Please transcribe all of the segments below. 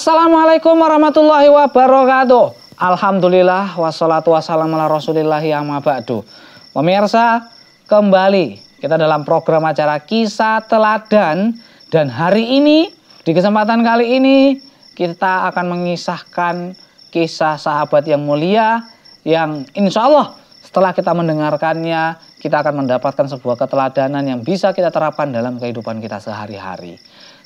Assalamualaikum warahmatullahi wabarakatuh. Alhamdulillah wassalatu wassalamu ala Rasulillah ba'du. Pemirsa, kembali kita dalam program acara Kisah Teladan dan hari ini di kesempatan kali ini kita akan mengisahkan kisah sahabat yang mulia yang insya Allah setelah kita mendengarkannya kita akan mendapatkan sebuah keteladanan yang bisa kita terapkan dalam kehidupan kita sehari-hari.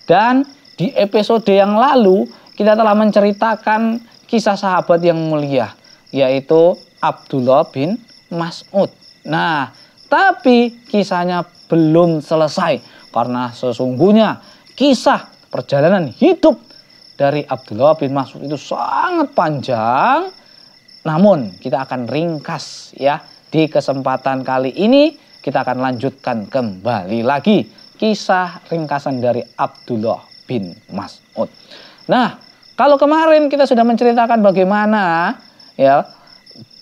Dan di episode yang lalu kita telah menceritakan kisah sahabat yang mulia, yaitu Abdullah bin Mas'ud. Nah, tapi kisahnya belum selesai karena sesungguhnya kisah perjalanan hidup dari Abdullah bin Mas'ud itu sangat panjang. Namun kita akan ringkas ya di kesempatan kali ini kita akan lanjutkan kembali lagi kisah ringkasan dari Abdullah bin Mas'ud. Nah, kalau kemarin kita sudah menceritakan bagaimana ya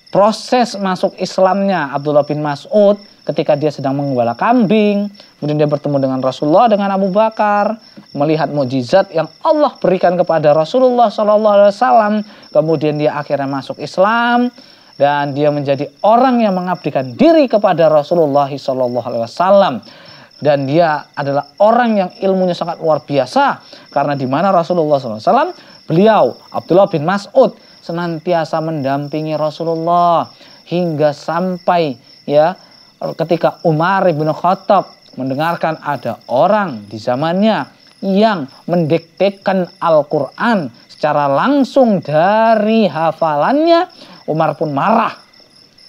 proses masuk Islamnya Abdullah bin Mas'ud ketika dia sedang menggembala kambing, kemudian dia bertemu dengan Rasulullah dengan Abu Bakar, melihat mukjizat yang Allah berikan kepada Rasulullah Shallallahu Alaihi Wasallam, kemudian dia akhirnya masuk Islam dan dia menjadi orang yang mengabdikan diri kepada Rasulullah Shallallahu Alaihi Wasallam dan dia adalah orang yang ilmunya sangat luar biasa karena di mana Rasulullah SAW Beliau, Abdullah bin Mas'ud, senantiasa mendampingi Rasulullah hingga sampai ya ketika Umar bin Khattab mendengarkan ada orang di zamannya yang mendiktekan Al-Quran secara langsung dari hafalannya, Umar pun marah.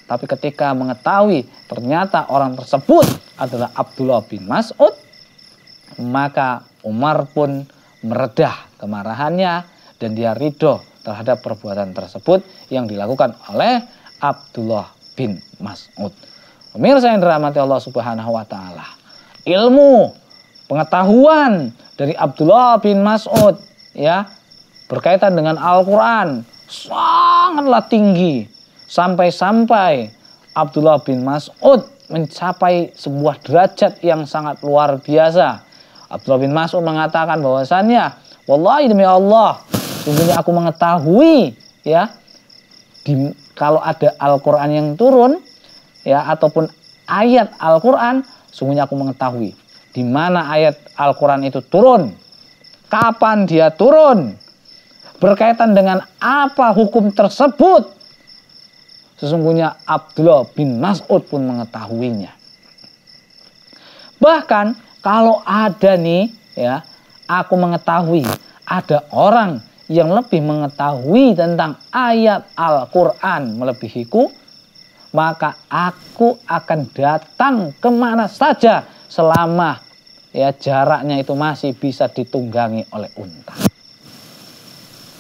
Tapi ketika mengetahui ternyata orang tersebut adalah Abdullah bin Mas'ud, maka Umar pun meredah kemarahannya dan dia ridho terhadap perbuatan tersebut yang dilakukan oleh Abdullah bin Mas'ud. Pemirsa yang dirahmati Allah Subhanahu wa taala. Ilmu, pengetahuan dari Abdullah bin Mas'ud ya berkaitan dengan Al-Qur'an sangatlah tinggi sampai-sampai Abdullah bin Mas'ud mencapai sebuah derajat yang sangat luar biasa. Abdullah bin Mas'ud mengatakan bahwasannya, "Wallahi demi Allah, Sesungguhnya aku mengetahui ya di, kalau ada Al-Qur'an yang turun ya ataupun ayat Al-Qur'an sungguhnya aku mengetahui di mana ayat Al-Qur'an itu turun, kapan dia turun, berkaitan dengan apa hukum tersebut. Sesungguhnya Abdullah bin Mas'ud pun mengetahuinya. Bahkan kalau ada nih ya, aku mengetahui ada orang yang lebih mengetahui tentang ayat Al-Quran melebihiku, maka aku akan datang kemana saja selama ya jaraknya itu masih bisa ditunggangi oleh unta.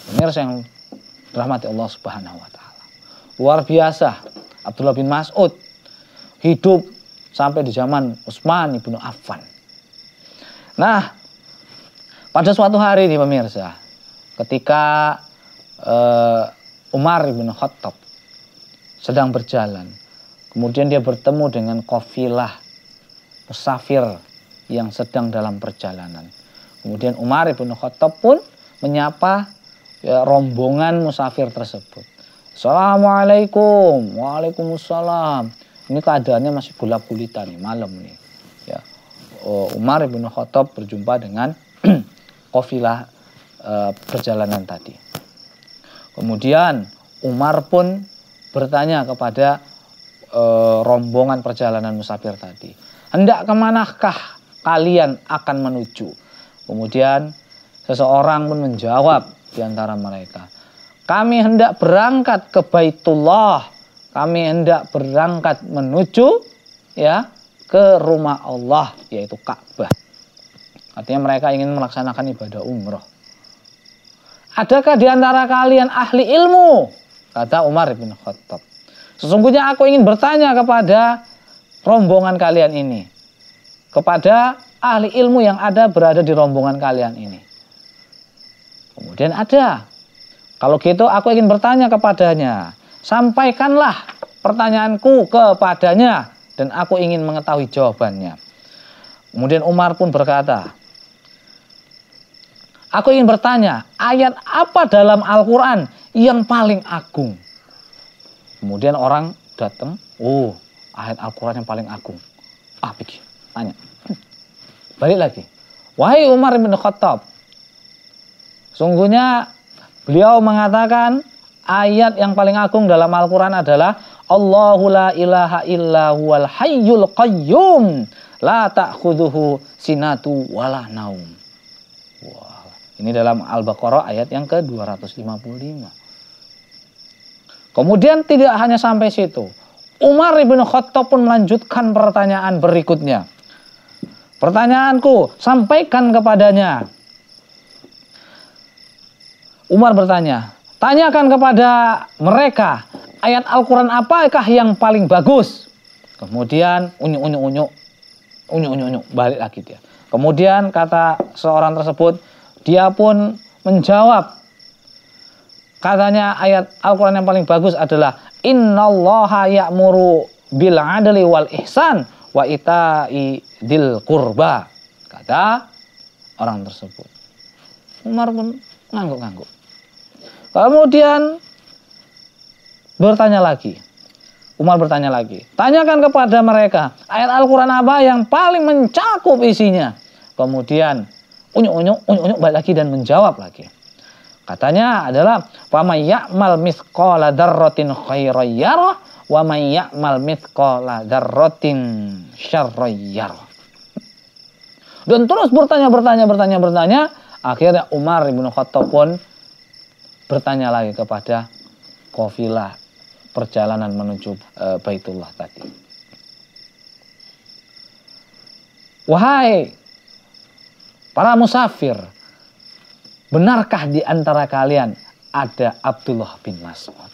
Pemirsa yang rahmati Allah Subhanahu wa taala. Luar biasa Abdullah bin Mas'ud hidup sampai di zaman Utsman ibnu Affan. Nah, pada suatu hari nih pemirsa, ketika uh, Umar bin Khattab sedang berjalan. Kemudian dia bertemu dengan kofilah musafir yang sedang dalam perjalanan. Kemudian Umar bin Khattab pun menyapa ya, rombongan musafir tersebut. Assalamualaikum, waalaikumsalam. Ini keadaannya masih gelap gulita nih malam nih. Ya. Oh, Umar bin Khattab berjumpa dengan kofilah Eh, perjalanan tadi. Kemudian Umar pun bertanya kepada e, rombongan perjalanan musafir tadi, hendak kemanakah kalian akan menuju? Kemudian seseorang pun menjawab di antara mereka, kami hendak berangkat ke Baitullah, kami hendak berangkat menuju ya ke rumah Allah yaitu Ka'bah. Artinya mereka ingin melaksanakan ibadah umroh adakah di antara kalian ahli ilmu? Kata Umar bin Khattab. Sesungguhnya aku ingin bertanya kepada rombongan kalian ini. Kepada ahli ilmu yang ada berada di rombongan kalian ini. Kemudian ada. Kalau gitu aku ingin bertanya kepadanya. Sampaikanlah pertanyaanku kepadanya. Dan aku ingin mengetahui jawabannya. Kemudian Umar pun berkata, Aku ingin bertanya, ayat apa dalam Al-Quran yang paling agung? Kemudian orang datang, oh ayat Al-Quran yang paling agung. Ah pikir, tanya. Balik lagi. Wahai Umar bin Khattab, sungguhnya beliau mengatakan ayat yang paling agung dalam Al-Quran adalah Allahu la ilaha illa huwal hayyul qayyum la ta'khuduhu sinatu wala naum. Ini dalam Al-Baqarah ayat yang ke-255. Kemudian tidak hanya sampai situ. Umar ibn Khattab pun melanjutkan pertanyaan berikutnya. Pertanyaanku, sampaikan kepadanya. Umar bertanya, tanyakan kepada mereka, ayat Al-Quran apakah yang paling bagus? Kemudian unyu unyu unyu unyu unyu balik lagi dia. Kemudian kata seorang tersebut, dia pun menjawab. Katanya ayat Al-Quran yang paling bagus adalah allaha ya'muru bil adli wal ihsan wa ita'i dil kurba. Kata orang tersebut. Umar pun ngangguk-ngangguk. Kemudian bertanya lagi. Umar bertanya lagi. Tanyakan kepada mereka ayat Al-Quran apa yang paling mencakup isinya. Kemudian unyuk-unyuk, unyuk-unyuk balik lagi dan menjawab lagi. Katanya adalah wa may ya'mal mithqala dzarratin khairan yarah wa may ya'mal mithqala dzarratin Dan terus bertanya bertanya bertanya bertanya akhirnya Umar bin Khattab pun bertanya lagi kepada kofila perjalanan menuju e, Baitullah tadi. Wahai Para musafir, benarkah di antara kalian ada Abdullah bin Mas'ud?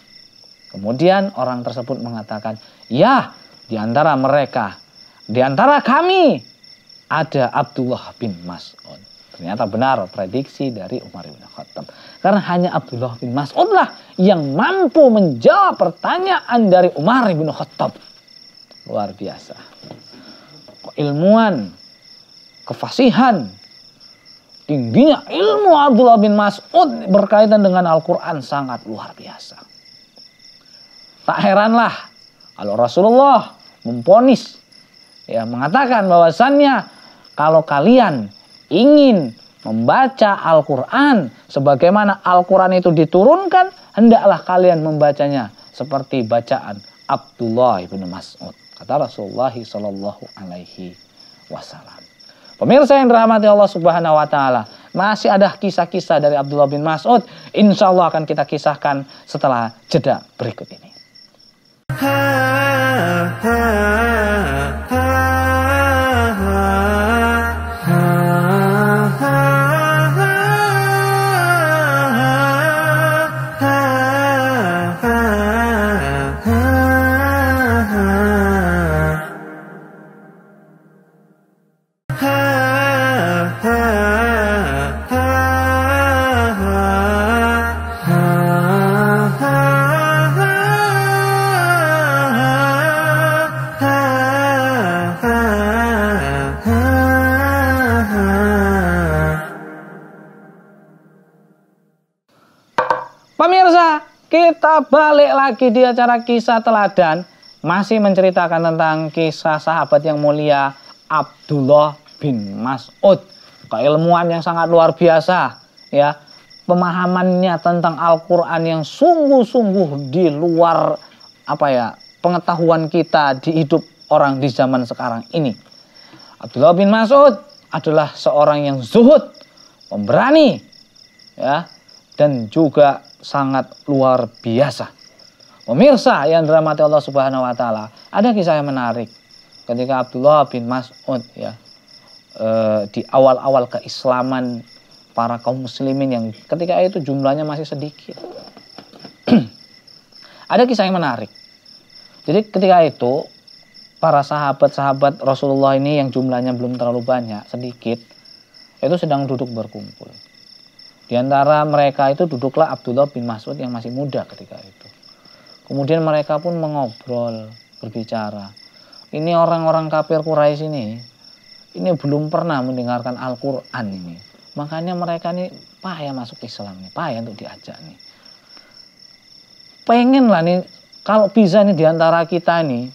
Kemudian orang tersebut mengatakan, "Ya, di antara mereka, di antara kami ada Abdullah bin Mas'ud." Ternyata benar prediksi dari Umar bin Khattab. Karena hanya Abdullah bin Mas'udlah yang mampu menjawab pertanyaan dari Umar bin Khattab. Luar biasa. Keilmuan, kefasihan, tingginya ilmu Abdullah bin Mas'ud berkaitan dengan Al-Quran sangat luar biasa. Tak heranlah kalau Rasulullah memponis ya mengatakan bahwasannya kalau kalian ingin membaca Al-Quran sebagaimana Al-Quran itu diturunkan hendaklah kalian membacanya seperti bacaan Abdullah bin Mas'ud kata Rasulullah Shallallahu Alaihi Wasallam. Pemirsa yang dirahmati Allah Subhanahu wa taala, masih ada kisah-kisah dari Abdullah bin Mas'ud. Insya Allah akan kita kisahkan setelah jeda berikut ini. Ha, ha, ha. balik lagi di acara kisah teladan masih menceritakan tentang kisah sahabat yang mulia Abdullah bin Mas'ud. Keilmuan yang sangat luar biasa ya. Pemahamannya tentang Al-Qur'an yang sungguh-sungguh di luar apa ya? pengetahuan kita di hidup orang di zaman sekarang ini. Abdullah bin Mas'ud adalah seorang yang zuhud, pemberani ya, dan juga sangat luar biasa. Pemirsa yang dirahmati Allah Subhanahu wa taala, ada kisah yang menarik ketika Abdullah bin Mas'ud ya e, di awal-awal keislaman para kaum muslimin yang ketika itu jumlahnya masih sedikit. ada kisah yang menarik. Jadi ketika itu para sahabat-sahabat Rasulullah ini yang jumlahnya belum terlalu banyak, sedikit, itu sedang duduk berkumpul. Di antara mereka itu duduklah Abdullah bin Mas'ud yang masih muda ketika itu. Kemudian mereka pun mengobrol, berbicara. Ini orang-orang kafir Quraisy ini, ini belum pernah mendengarkan Al-Quran ini. Makanya mereka ini payah masuk Islam nih, payah untuk diajak nih. Pengen lah nih, kalau bisa nih diantara kita nih,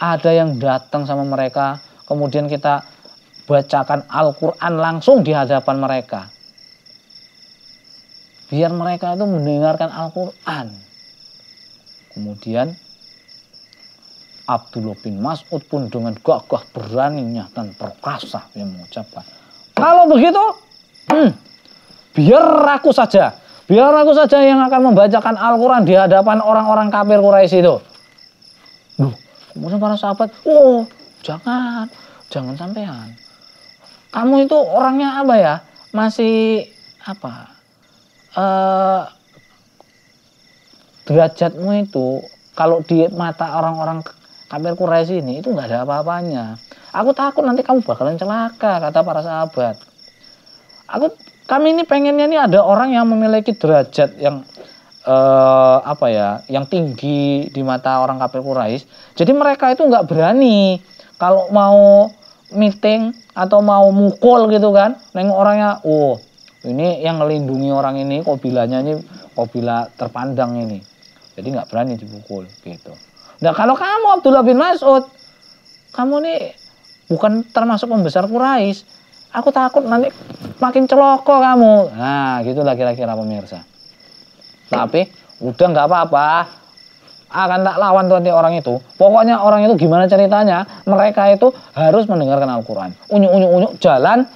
ada yang datang sama mereka, kemudian kita bacakan Al-Quran langsung di hadapan mereka biar mereka itu mendengarkan Al-Quran. Kemudian Abdullah bin Mas'ud pun dengan gagah beraninya dan perkasa yang mengucapkan. Kalau begitu, hmm, biar aku saja, biar aku saja yang akan membacakan Al-Quran di hadapan orang-orang kafir Quraisy itu. Duh, kemudian para sahabat, oh jangan, jangan sampean. Kamu itu orangnya apa ya? Masih apa? uh, derajatmu itu kalau di mata orang-orang kafir Quraisy ini itu nggak ada apa-apanya. Aku takut nanti kamu bakalan celaka kata para sahabat. Aku kami ini pengennya nih ada orang yang memiliki derajat yang uh, apa ya, yang tinggi di mata orang kafir Quraisy. Jadi mereka itu nggak berani kalau mau meeting atau mau mukul gitu kan, neng orangnya, oh ini yang melindungi orang ini kobilanya ini kobila terpandang ini jadi nggak berani dipukul gitu nah kalau kamu Abdullah bin Mas'ud kamu ini bukan termasuk pembesar Quraisy aku takut nanti makin celoko kamu nah gitulah kira-kira pemirsa tapi udah nggak apa-apa akan tak lawan tuh nanti orang itu. Pokoknya orang itu gimana ceritanya, mereka itu harus mendengarkan Al-Quran. Unyu unyu unyu jalan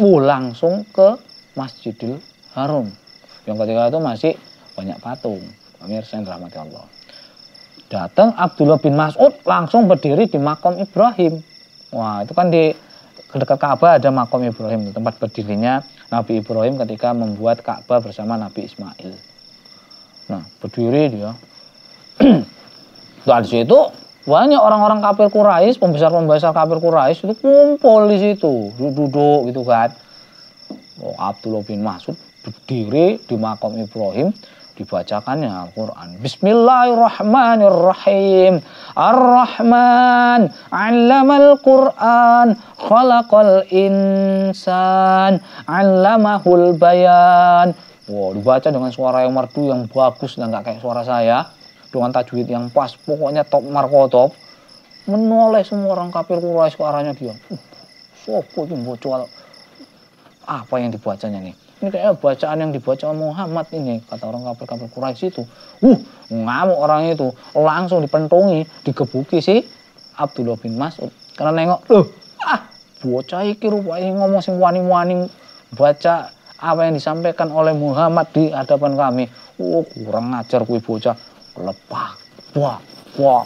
uh, langsung ke Masjidil Haram. Yang ketiga itu masih banyak patung. Pemirsa yang dirahmati Allah. Datang Abdullah bin Mas'ud langsung berdiri di makam Ibrahim. Wah, itu kan di dekat Ka'bah ada makam Ibrahim, tempat berdirinya Nabi Ibrahim ketika membuat Ka'bah bersama Nabi Ismail. Nah, berdiri dia. Dari situ banyak orang-orang kafir Quraisy, pembesar-pembesar kafir Quraisy itu kumpul di situ, duduk gitu kan. Oh, Abdullah bin Mas'ud berdiri di makam Ibrahim dibacakannya Al-Quran. Bismillahirrahmanirrahim. Ar-Rahman. Allamal Quran. Khalaqal insan. Allamahul bayan. Wow, dibaca dengan suara yang merdu yang bagus dan nggak kayak suara saya dengan tajwid yang pas pokoknya top marko top menoleh semua orang kafir Quraisy ke arahnya dia uh, sopo itu bocor apa yang dibacanya nih ini kayak bacaan yang dibaca Muhammad ini kata orang kafir kafir Quraisy itu uh ngamuk orang itu langsung dipentungi digebuki sih. Abdullah bin Mas'ud karena nengok loh ah bocah iki rupanya ngomong sing wani-wani baca apa yang disampaikan oleh Muhammad di hadapan kami. Oh, kurang ajar kui bocah lepak wah wah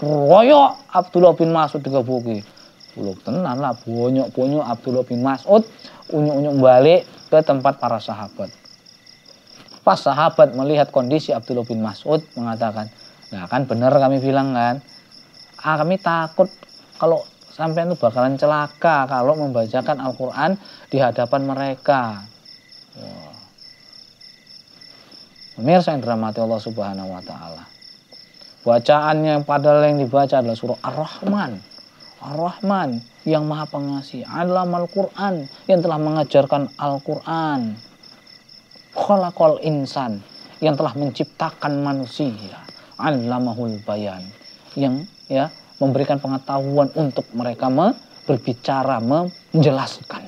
royo Abdullah bin Mas'ud digebuki Buluk tenan lah bonyok-bonyok Abdullah bin Mas'ud unyuk-unyuk balik ke tempat para sahabat. Pas sahabat melihat kondisi Abdullah bin Mas'ud mengatakan, nah kan bener kami bilang kan, ah kami takut kalau sampai itu bakalan celaka kalau membacakan Al-Quran di hadapan mereka. Pemirsa yang dirahmati Allah Subhanahu wa taala. Bacaannya yang padahal yang dibaca adalah surah Ar-Rahman. Ar-Rahman yang Maha Pengasih, al Quran yang telah mengajarkan Al-Quran. Kholakol insan yang telah menciptakan manusia, Alamahul Bayan yang ya memberikan pengetahuan untuk mereka me, berbicara menjelaskan.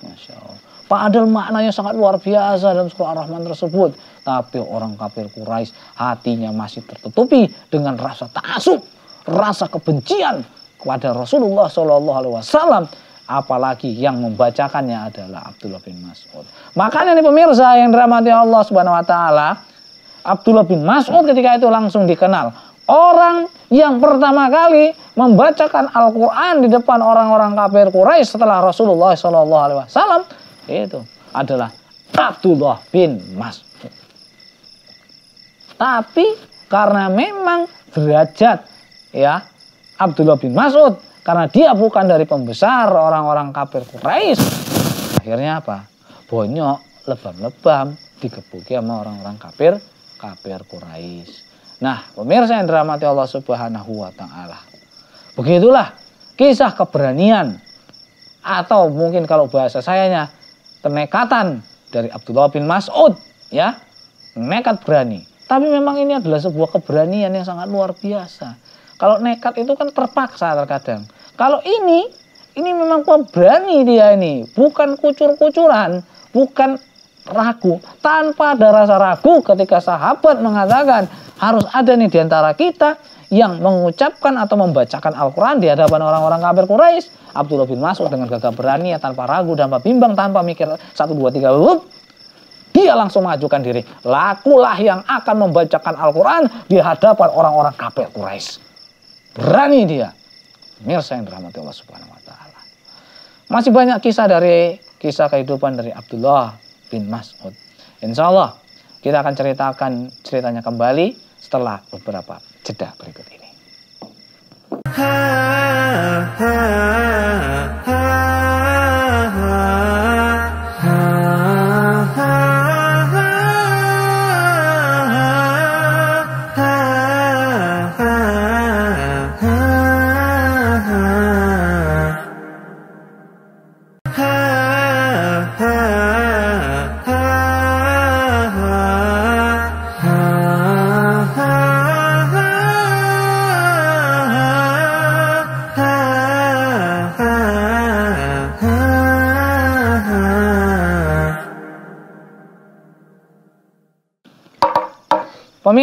Masya Allah. Padahal maknanya sangat luar biasa dalam surah Ar-Rahman tersebut. Tapi orang kafir Quraisy hatinya masih tertutupi dengan rasa taksub, rasa kebencian kepada Rasulullah Shallallahu Alaihi Wasallam apalagi yang membacakannya adalah Abdullah bin Mas'ud. Makanya nih pemirsa yang dirahmati Allah Subhanahu wa taala, Abdullah bin Mas'ud ketika itu langsung dikenal orang yang pertama kali membacakan Al-Qur'an di depan orang-orang kafir Quraisy setelah Rasulullah Shallallahu alaihi wasallam itu adalah Abdullah bin Mas'ud. Tapi karena memang derajat ya Abdullah bin Mas'ud karena dia bukan dari pembesar orang-orang kafir Quraisy. Akhirnya apa? Bonyok, lebam-lebam, dikebuki sama orang-orang kafir kafir Quraisy. Nah, pemirsa yang dirahmati Allah Subhanahu wa taala. Begitulah kisah keberanian atau mungkin kalau bahasa sayanya kenekatan dari Abdullah bin Mas'ud ya. Nekat berani tapi memang ini adalah sebuah keberanian yang sangat luar biasa. Kalau nekat itu kan terpaksa terkadang. Kalau ini, ini memang pemberani dia ini. Bukan kucur-kucuran, bukan ragu. Tanpa ada rasa ragu ketika sahabat mengatakan harus ada nih diantara kita yang mengucapkan atau membacakan Al-Quran di hadapan orang-orang kafir Quraisy. Abdullah bin Mas'ud dengan gagah berani ya, tanpa ragu, tanpa bimbang, tanpa mikir satu dua tiga dia langsung mengajukan diri. Lakulah yang akan membacakan Al-Quran di hadapan orang-orang kafir Quraisy. Berani dia. Mirsa yang dirahmati Allah Subhanahu wa taala. Masih banyak kisah dari kisah kehidupan dari Abdullah bin Mas'ud. Insya Allah kita akan ceritakan ceritanya kembali setelah beberapa jeda berikut ini. Ha, ha, ha, ha,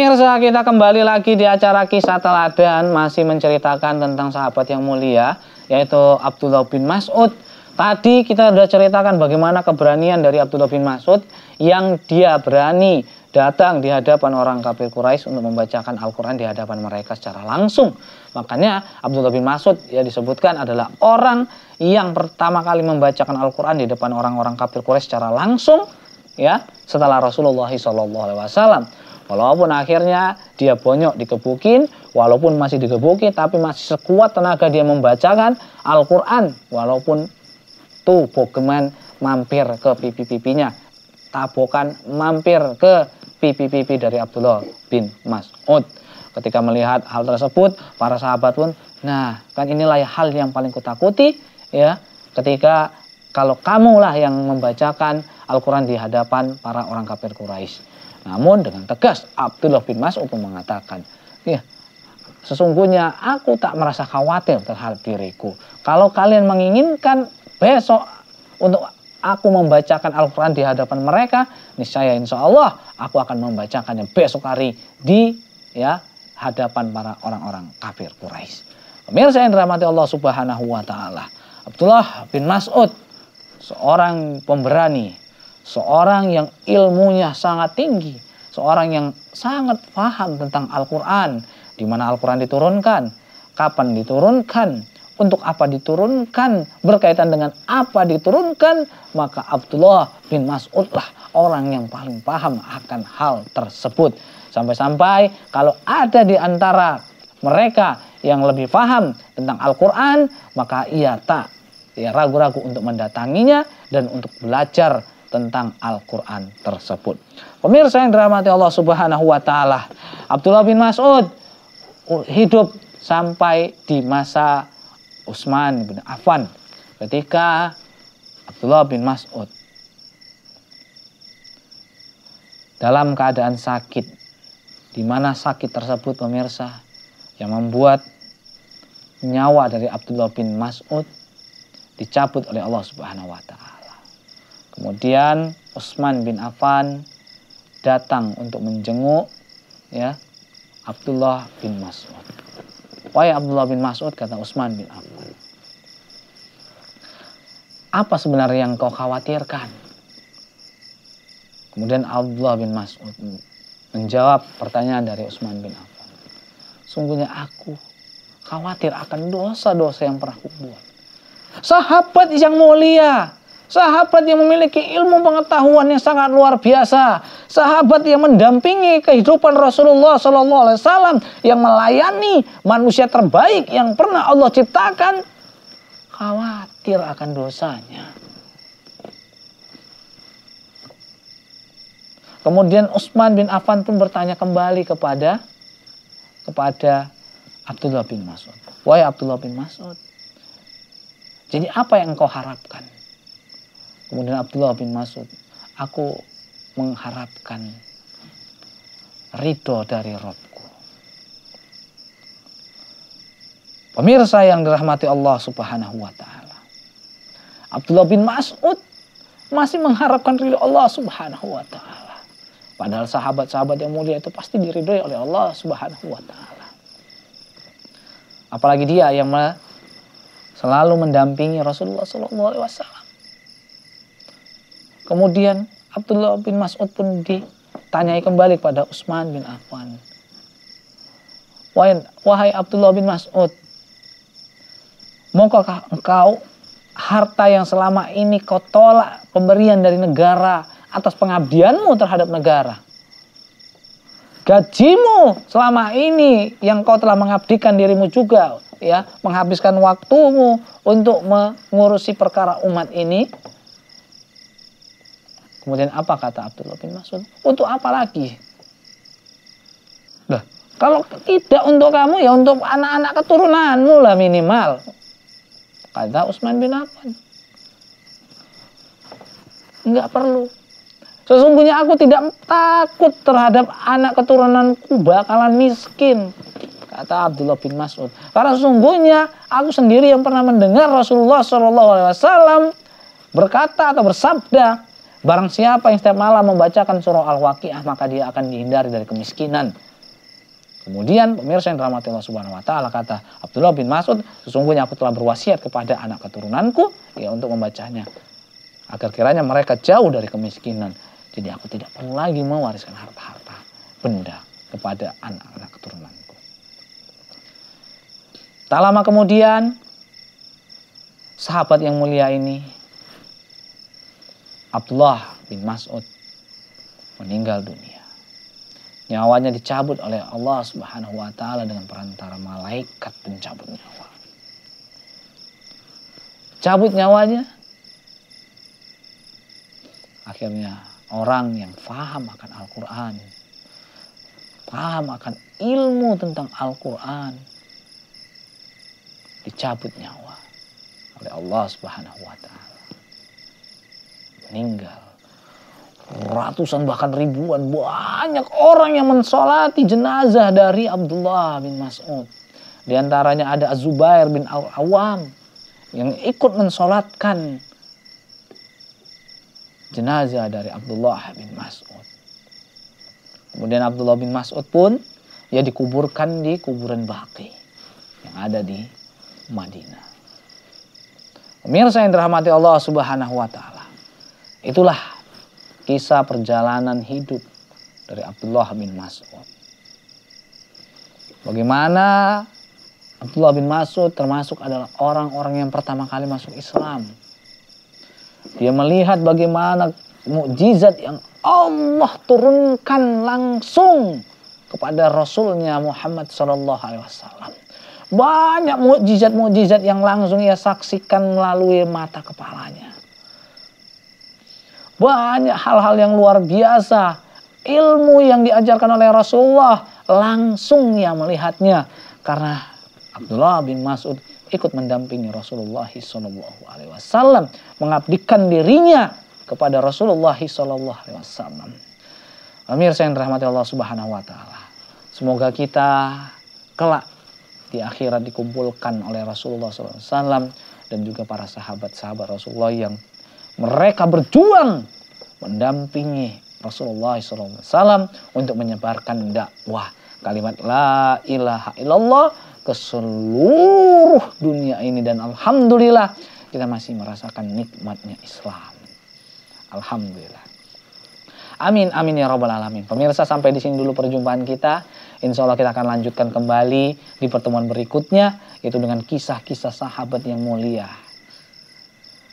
Pemirsa, kita kembali lagi di acara Kisah Teladan masih menceritakan tentang sahabat yang mulia yaitu Abdullah bin Mas'ud. Tadi kita sudah ceritakan bagaimana keberanian dari Abdullah bin Mas'ud yang dia berani datang di hadapan orang kafir Quraisy untuk membacakan Al-Qur'an di hadapan mereka secara langsung. Makanya Abdullah bin Mas'ud ya disebutkan adalah orang yang pertama kali membacakan Al-Qur'an di depan orang-orang kafir Quraisy secara langsung ya setelah Rasulullah SAW. Walaupun akhirnya dia bonyok dikebukin, walaupun masih dikebukin, tapi masih sekuat tenaga dia membacakan Al-Quran. Walaupun tuh Pokemon mampir ke pipi-pipinya. Tabokan mampir ke pipi-pipi dari Abdullah bin Mas'ud. Ketika melihat hal tersebut, para sahabat pun, nah kan inilah hal yang paling kutakuti ya ketika kalau kamulah yang membacakan Al-Quran di hadapan para orang kafir Quraisy. Namun dengan tegas Abdullah bin Mas'ud mengatakan, "Ya, sesungguhnya aku tak merasa khawatir terhadap diriku. Kalau kalian menginginkan besok untuk aku membacakan Al-Quran di hadapan mereka, niscaya insya Allah aku akan membacakannya besok hari di ya hadapan para orang-orang kafir Quraisy. Pemirsa yang dirahmati Allah Subhanahu wa taala. Abdullah bin Mas'ud seorang pemberani Seorang yang ilmunya sangat tinggi, seorang yang sangat paham tentang Al-Quran, di mana Al-Quran diturunkan, kapan diturunkan, untuk apa diturunkan, berkaitan dengan apa diturunkan, maka Abdullah bin masudlah orang yang paling paham akan hal tersebut. Sampai-sampai kalau ada di antara mereka yang lebih paham tentang Al-Quran, maka ia tak ragu-ragu untuk mendatanginya dan untuk belajar tentang Al-Quran tersebut. Pemirsa yang dirahmati Allah Subhanahu wa Ta'ala, Abdullah bin Mas'ud hidup sampai di masa Utsman bin Affan. Ketika Abdullah bin Mas'ud dalam keadaan sakit, di mana sakit tersebut pemirsa yang membuat nyawa dari Abdullah bin Mas'ud dicabut oleh Allah Subhanahu wa taala. Kemudian Utsman bin Affan datang untuk menjenguk ya Abdullah bin Mas'ud. Wahai Abdullah bin Mas'ud kata Utsman bin Affan. Apa sebenarnya yang kau khawatirkan? Kemudian Abdullah bin Mas'ud menjawab pertanyaan dari Utsman bin Affan. Sungguhnya aku khawatir akan dosa-dosa yang pernah kubuat. Sahabat yang mulia, Sahabat yang memiliki ilmu pengetahuan yang sangat luar biasa. Sahabat yang mendampingi kehidupan Rasulullah Sallallahu Alaihi Wasallam yang melayani manusia terbaik yang pernah Allah ciptakan. Khawatir akan dosanya. Kemudian Utsman bin Affan pun bertanya kembali kepada kepada Abdullah bin Mas'ud. Wahai Abdullah bin Mas'ud, jadi apa yang kau harapkan? Kemudian Abdullah bin Mas'ud, aku mengharapkan ridho dari Robku. Pemirsa yang dirahmati Allah subhanahu wa ta'ala. Abdullah bin Mas'ud masih mengharapkan ridho Allah subhanahu wa ta'ala. Padahal sahabat-sahabat yang mulia itu pasti diridhoi oleh Allah subhanahu wa ta'ala. Apalagi dia yang selalu mendampingi Rasulullah SAW. Kemudian Abdullah bin Mas'ud pun ditanyai kembali kepada Utsman bin Affan. Wahai Abdullah bin Mas'ud, maukah engkau harta yang selama ini kau tolak pemberian dari negara atas pengabdianmu terhadap negara? Gajimu selama ini yang kau telah mengabdikan dirimu juga ya, menghabiskan waktumu untuk mengurusi perkara umat ini Kemudian apa kata Abdullah bin Mas'ud? Untuk apa lagi? Loh, kalau tidak untuk kamu ya untuk anak-anak keturunanmu lah minimal. Kata Utsman bin Affan. Enggak perlu. Sesungguhnya aku tidak takut terhadap anak keturunanku bakalan miskin. Kata Abdullah bin Mas'ud. Karena sesungguhnya aku sendiri yang pernah mendengar Rasulullah SAW berkata atau bersabda Barang siapa yang setiap malam membacakan surah Al-Waqiah maka dia akan dihindari dari kemiskinan. Kemudian pemirsa yang dirahmati Allah Subhanahu wa taala kata Abdullah bin Mas'ud, sesungguhnya aku telah berwasiat kepada anak keturunanku ya untuk membacanya agar kiranya mereka jauh dari kemiskinan. Jadi aku tidak perlu lagi mewariskan harta-harta benda kepada anak-anak keturunanku. Tak lama kemudian sahabat yang mulia ini Abdullah bin Mas'ud meninggal dunia. Nyawanya dicabut oleh Allah Subhanahu wa taala dengan perantara malaikat pencabut nyawa. Cabut nyawanya. Akhirnya orang yang paham akan Al-Qur'an, paham akan ilmu tentang Al-Quran dicabut nyawa oleh Allah Subhanahu wa Ta'ala meninggal. Ratusan bahkan ribuan banyak orang yang mensolati jenazah dari Abdullah bin Mas'ud. Di antaranya ada Az-Zubair bin Awam yang ikut mensolatkan jenazah dari Abdullah bin Mas'ud. Kemudian Abdullah bin Mas'ud pun ya dikuburkan di kuburan Baqi yang ada di Madinah. Pemirsa yang dirahmati Allah Subhanahu wa taala. Itulah kisah perjalanan hidup dari Abdullah bin Mas'ud. Bagaimana Abdullah bin Mas'ud termasuk adalah orang-orang yang pertama kali masuk Islam. Dia melihat bagaimana mukjizat yang Allah turunkan langsung kepada Rasulnya Muhammad Shallallahu Alaihi Wasallam. Banyak mukjizat-mukjizat yang langsung ia saksikan melalui mata kepalanya. Banyak hal-hal yang luar biasa. Ilmu yang diajarkan oleh Rasulullah langsung ia melihatnya. Karena Abdullah bin Mas'ud ikut mendampingi Rasulullah SAW. Mengabdikan dirinya kepada Rasulullah SAW. Pemirsa yang dirahmati Allah Subhanahu wa taala. Semoga kita kelak di akhirat dikumpulkan oleh Rasulullah SAW dan juga para sahabat-sahabat Rasulullah yang mereka berjuang mendampingi Rasulullah SAW untuk menyebarkan dakwah kalimat la ilaha illallah ke seluruh dunia ini dan alhamdulillah kita masih merasakan nikmatnya Islam. Alhamdulillah. Amin amin ya robbal alamin. Pemirsa sampai di sini dulu perjumpaan kita. Insya Allah kita akan lanjutkan kembali di pertemuan berikutnya yaitu dengan kisah-kisah sahabat yang mulia.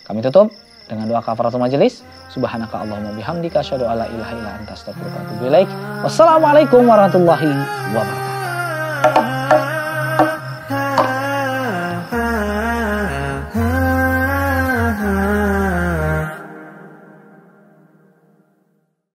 Kami tutup dengan doa kafaratul majelis. Subhanaka Allahumma bihamdika asyhadu alla ilaha illa anta astaghfiruka wa atubu ilaik. Wassalamualaikum warahmatullahi wabarakatuh.